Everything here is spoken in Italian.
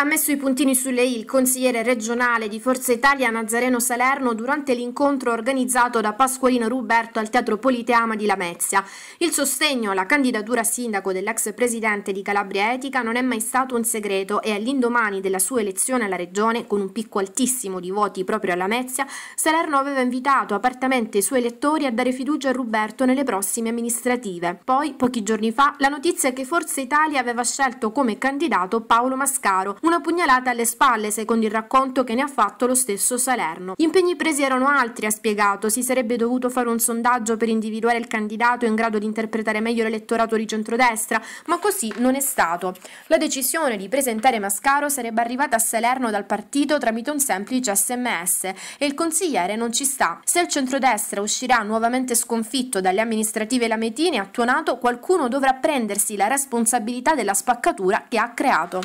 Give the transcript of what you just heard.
Ha messo i puntini sulle i il consigliere regionale di Forza Italia Nazareno Salerno durante l'incontro organizzato da Pasqualino Ruberto al Teatro Politeama di Lamezia. Il sostegno alla candidatura a sindaco dell'ex presidente di Calabria Etica non è mai stato un segreto e all'indomani della sua elezione alla regione, con un picco altissimo di voti proprio a Lamezia, Salerno aveva invitato apertamente i suoi elettori a dare fiducia a Ruberto nelle prossime amministrative. Poi, pochi giorni fa, la notizia è che Forza Italia aveva scelto come candidato Paolo Mascaro, una pugnalata alle spalle, secondo il racconto che ne ha fatto lo stesso Salerno. Gli impegni presi erano altri, ha spiegato, si sarebbe dovuto fare un sondaggio per individuare il candidato in grado di interpretare meglio l'elettorato di centrodestra, ma così non è stato. La decisione di presentare Mascaro sarebbe arrivata a Salerno dal partito tramite un semplice sms e il consigliere non ci sta. Se il centrodestra uscirà nuovamente sconfitto dalle amministrative lametine a Tuonato, qualcuno dovrà prendersi la responsabilità della spaccatura che ha creato.